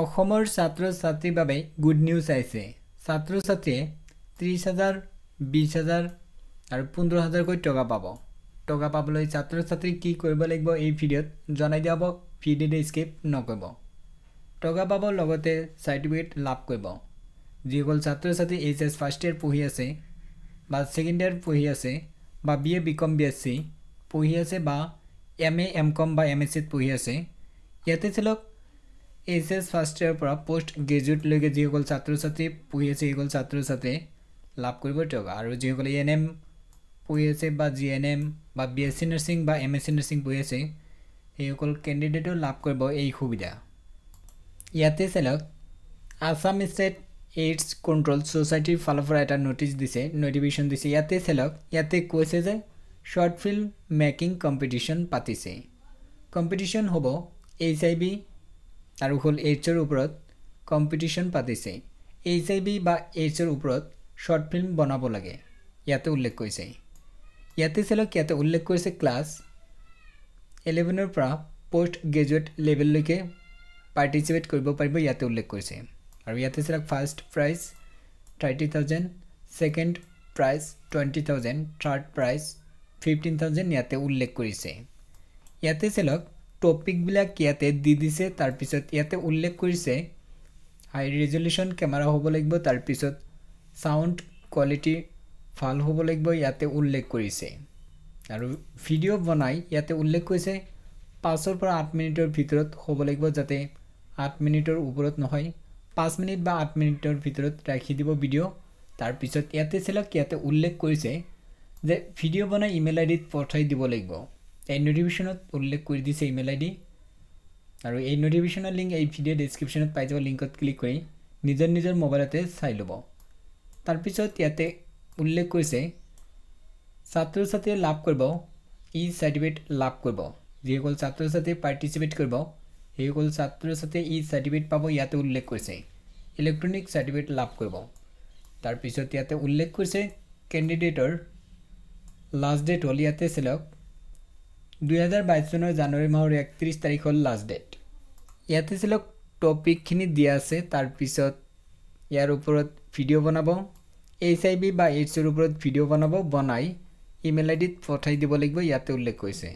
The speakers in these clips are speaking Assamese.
অসমৰ ছাত্ৰ ছাত্ৰীৰ বাবে গুড নিউজ আহিছে ছাত্ৰ ছাত্ৰীয়ে ত্ৰিছ হাজাৰ বিছ হাজাৰ আৰু পোন্ধৰ হাজাৰকৈ টকা পাব টকা পাবলৈ ছাত্ৰ ছাত্ৰীক কি কৰিব লাগিব এই ভিডিঅ'ত জনাই দিয়া হ'ব ভিডিঅ'টো স্কিপ নকৰিব টকা পাব লগতে চাৰ্টিফিকেট লাভ কৰিব যিসকল ছাত্ৰ ছাত্ৰী এইচ এছ ফাৰ্ষ্ট ইয়েৰ পঢ়ি আছে বা ছেকেণ্ড ইয়েৰ পঢ়ি আছে বা B A B com B S C পঢ়ি আছে বা এম এ এম কম বা এম এছ চিত পঢ়ি আছে ইয়াতে চলক এইচ এছ ফাৰ্ষ্ট ইয়াৰৰ পৰা পষ্ট গ্ৰেজুৱেটলৈকে যিসকল ছাত্ৰ ছাত্ৰী পঢ়ি আছে সেইসকল ছাত্ৰ ছাত্ৰীয়ে লাভ কৰিব দিয়ক আৰু যিসকলে ই e এন এম পঢ়ি আছে বা জি এন এম বা বি এছ চি নাৰ্ছিং বা এম এছ চি নাৰ্ছিং পঢ়ি আছে সেইসকল কেণ্ডিডেটেও লাভ কৰিব এই সুবিধা ইয়াতে চালক আছাম ষ্টেট এইডছ কণ্ট্ৰল ছ'চাইটিৰ ফালৰ পৰা এটা ন'টিছ দিছে ন'টিফিকেশ্যন দিছে ইয়াতে চালক ইয়াতে কৈছে যে শ্বৰ্ট ফিল্ম মেকিং কম্পিটিশ্যন পাতিছে কম্পিটিশ্যন হ'ব এইচ আই বি আৰু হ'ল এইডছৰ ওপৰত কম্পিটিশ্যন পাতিছে এইচ আই ভি বা এইডছৰ ওপৰত শ্বৰ্ট ফিল্ম বনাব লাগে ইয়াতে উল্লেখ কৰিছে ইয়াতে চালক ইয়াতে উল্লেখ কৰিছে ক্লাছ ইলেভেনৰ পৰা পষ্ট গ্ৰেজুৱেট লেভেললৈকে পাৰ্টিচিপেট কৰিব পাৰিব ইয়াতে উল্লেখ কৰিছে আৰু ইয়াতে চালক first prize thirty thousand second prize twenty thousand third prize fifteen thousand ইয়াতে উল্লেখ কৰিছে ইয়াতে চালক টপিকবিলাক ইয়াতে দি দিছে তাৰপিছত ইয়াতে উল্লেখ কৰিছে হাই ৰেজলিউশ্যন কেমেৰা হ'ব লাগিব তাৰপিছত ছাউণ্ড কোৱালিটি ভাল হ'ব লাগিব ইয়াতে উল্লেখ কৰিছে আৰু ভিডিঅ' বনাই ইয়াতে উল্লেখ কৰিছে পাঁচৰ পৰা আঠ মিনিটৰ ভিতৰত হ'ব লাগিব যাতে আঠ মিনিটৰ ওপৰত নহয় পাঁচ মিনিট বা আঠ মিনিটৰ ভিতৰত ৰাখি দিব ভিডিঅ' তাৰপিছত ইয়াতে চিলাক ইয়াতে উল্লেখ কৰিছে যে ভিডিঅ' বনাই ইমেইল আই ডিত পঠাই দিব লাগিব এই নটিফিকেশ্যনত উল্লেখ কৰি দিছে ইমেইল আই ডি আৰু এই নটিফিকেশ্যনৰ লিংক এই ভিডিঅ' ডিছক্ৰিপশ্যনত পাই যাব লিংকত ক্লিক কৰি নিজৰ নিজৰ মোবাইলতে চাই ল'ব তাৰপিছত ইয়াতে উল্লেখ কৰিছে ছাত্ৰ ছাত্ৰীয়ে লাভ কৰিব ই চাৰ্টিফিকেট লাভ কৰিব যিসকল ছাত্ৰ ছাত্ৰীয়ে পাৰ্টিচিপেট কৰিব সেইসকল ছাত্ৰ ছাত্ৰীয়ে ই চাৰ্টিফিকেট পাব ইয়াতে উল্লেখ কৰিছে ইলেক্ট্ৰনিক চাৰ্টিফিকেট লাভ কৰিব তাৰপিছত ইয়াতে উল্লেখ কৰিছে কেণ্ডিডেটৰ লাষ্ট ডেট হ'ল ইয়াতে চিলক দুহেজাৰ বাইছ চনৰ জানুৱাৰী মাহৰ একত্ৰিছ তাৰিখ হ'ল লাষ্ট ডেট ইয়াতে চিলক টপিকখিনি দিয়া আছে তাৰপিছত ইয়াৰ ওপৰত ভিডিঅ' বনাব এইচ আই বি বা এইডছৰ ওপৰত ভিডিঅ' বনাব বনাই ইমেইল আই ডিত পঠাই দিব লাগিব ইয়াতে উল্লেখ কৰিছে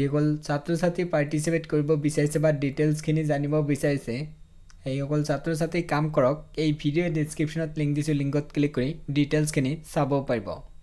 যিসকল ছাত্ৰ ছাত্ৰী পাৰ্টিচিপেট কৰিব বিচাৰিছে বা ডিটেইলছখিনি জানিব বিচাৰিছে সেইসকল ছাত্ৰ ছাত্ৰী কাম কৰক এই ভিডিঅ' ডেছক্ৰিপশ্যনত লিংক দিছোঁ লিংকত ক্লিক কৰি ডিটেইলছখিনি চাব পাৰিব